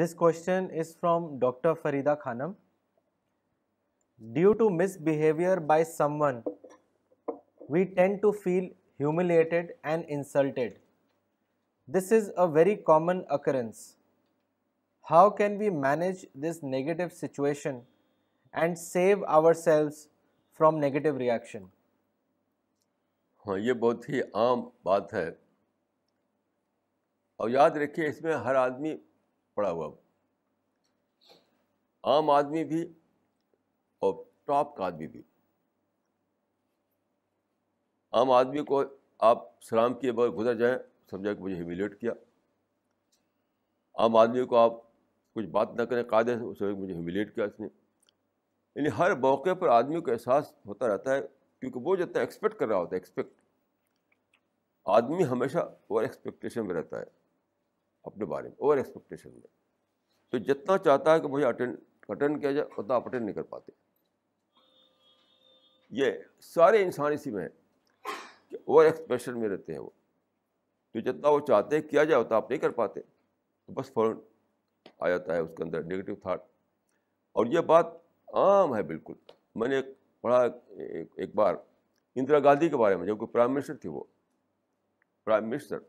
this question is from doctor Farida Khanam due to misbehaviour by someone we tend to feel humiliated and insulted this is a very common occurrence how can we manage this negative situation and save our selves from negative reaction हाँ ये बहुत ही आम बात है और याद रखिए इसमें हर आदमी पड़ा हुआ आम आदमी भी और टॉप का आदमी भी आम आदमी को आप सलाम किए बगैर गुजर जाए समझा कि मुझे हिमिलेट किया आम आदमी को आप कुछ बात ना करें कायदे से उस मुझे हिमिलेट किया इसने यानी हर मौके पर आदमी को एहसास होता रहता है क्योंकि वो जितना एक्सपेक्ट कर रहा होता है एक्सपेक्ट आदमी हमेशा ओवर एक्सपेक्टेशन में रहता है अपने बारे में ओवर एक्सपेक्टेशन में तो जितना चाहता है कि मुझे अटेंड अटेंड किया जाए उतना आप अटेंड नहीं कर पाते ये सारे इंसान इसी में है कि ओवर एक्सप्रेशन में रहते हैं वो तो जितना वो चाहते हैं किया जाए उतना आप नहीं कर पाते तो बस फ़ौरन आ जाता है उसके अंदर नेगेटिव थाट और ये बात आम है बिल्कुल मैंने एक पढ़ा एक, एक बार इंदिरा गांधी के बारे में जो कि प्राइम मिनिस्टर थी वो प्राइम मिनिस्टर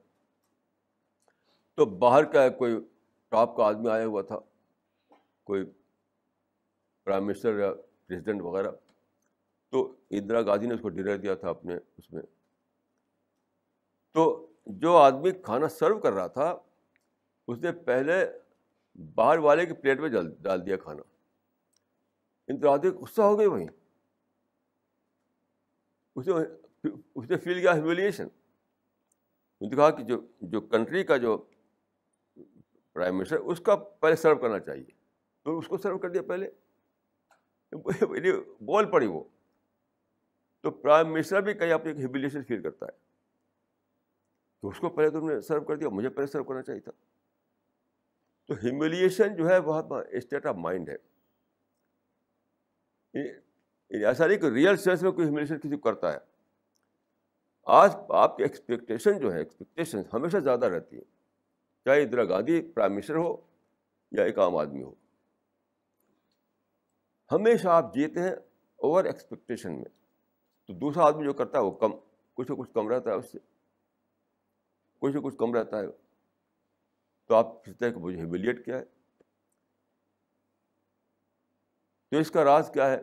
तो बाहर का कोई टॉप का आदमी आया हुआ था कोई प्राइम मिनिस्टर या प्रेसिडेंट वगैरह तो इंदिरा गांधी ने उसको डिनर दिया था अपने उसमें तो जो आदमी खाना सर्व कर रहा था उसने पहले बाहर वाले की प्लेट में डाल दिया खाना इंदिरा गांधी गुस्सा हो गई वहीं उसने उसने फील किया ह्यूमिलिएशन उन्होंने कहा कि जो जो कंट्री का जो प्राइम मिनिस्टर उसका पहले सर्व करना चाहिए तो उसको सर्व कर दिया पहले बोल पड़ी वो तो प्राइम मिनिस्टर भी कहीं आपको हिबिलेशन फील करता है तो उसको पहले तुमने तो सर्व कर दिया मुझे पहले सर्व करना चाहिए था तो ह्यूमिलिएशन जो है बहुत स्टेट ऑफ माइंड है ऐसा नहीं कि रियल सेंस में कोई ह्यूमिलेशन किसी को करता है आज आपकी एक्सपेक्टेशन जो है एक्सपेक्टेशन हमेशा ज़्यादा रहती है चाहे इंदिरा गांधी प्राइम मिनिस्टर हो या एक आम आदमी हो हमेशा आप जीते हैं ओवर एक्सपेक्टेशन में तो दूसरा आदमी जो करता है वो कम कुछ ना कुछ कम रहता है उससे कुछ ना कुछ कम रहता है तो आप सोचते हैं कि मुझे ह्यूमिलिएट किया है तो इसका राज क्या है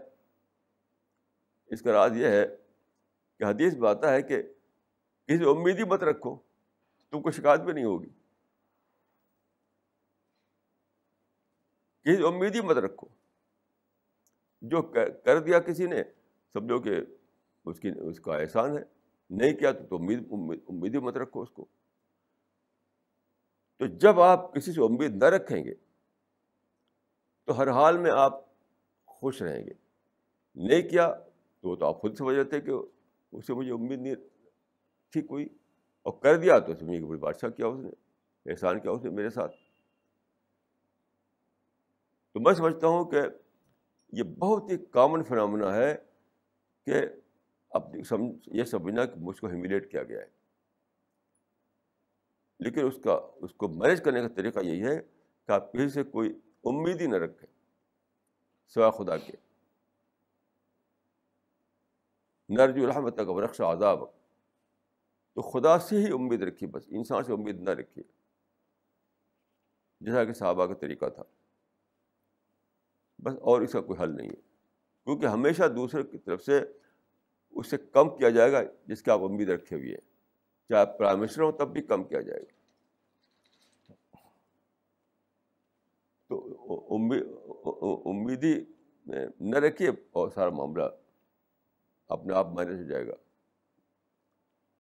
इसका राज यह है कि हदीस में आता है कि किसी उम्मीद ही मत रखो तुमको शिकायत भी नहीं होगी किसी उम्मीद ही मत रखो जो कर दिया किसी ने समझो कि उसकी उसका एहसान है नहीं किया तो, तो उम्मीद उम्मीद ही मत रखो उसको तो जब आप किसी से उम्मीद न रखेंगे तो हर हाल में आप खुश रहेंगे नहीं किया तो तो आप खुद समझ जाते हैं कि उससे मुझे उम्मीद नहीं ठीक हुई और कर दिया तो समझिए कि बड़ी बादशाह किया उसने एहसान किया उसने मेरे साथ तो मैं समझता हूँ कि ये बहुत ही कॉमन फिनमना है कि अपनी समझ ये समझना कि मुझको ह्यूमिलेट किया गया है लेकिन उसका उसको मैनेज करने का तरीका यही है कि आप किसी से कोई उम्मीद ही न रखें सवा खुदा के नरजू रहमत का वरक्ष आदाब तो खुदा से ही उम्मीद रखी बस इंसान से उम्मीद ना रखिए जैसा कि साहबा का तरीका था बस और इसका कोई हल नहीं है क्योंकि हमेशा दूसरे की तरफ से उससे कम किया जाएगा जिसके आप उम्मीद रखे हुई है चाहे आप प्राइम मिनिस्टर हों तब भी कम किया जाएगा तो उम्मीद ही न रखिए और सारा मामला अपने आप माइनस हो जाएगा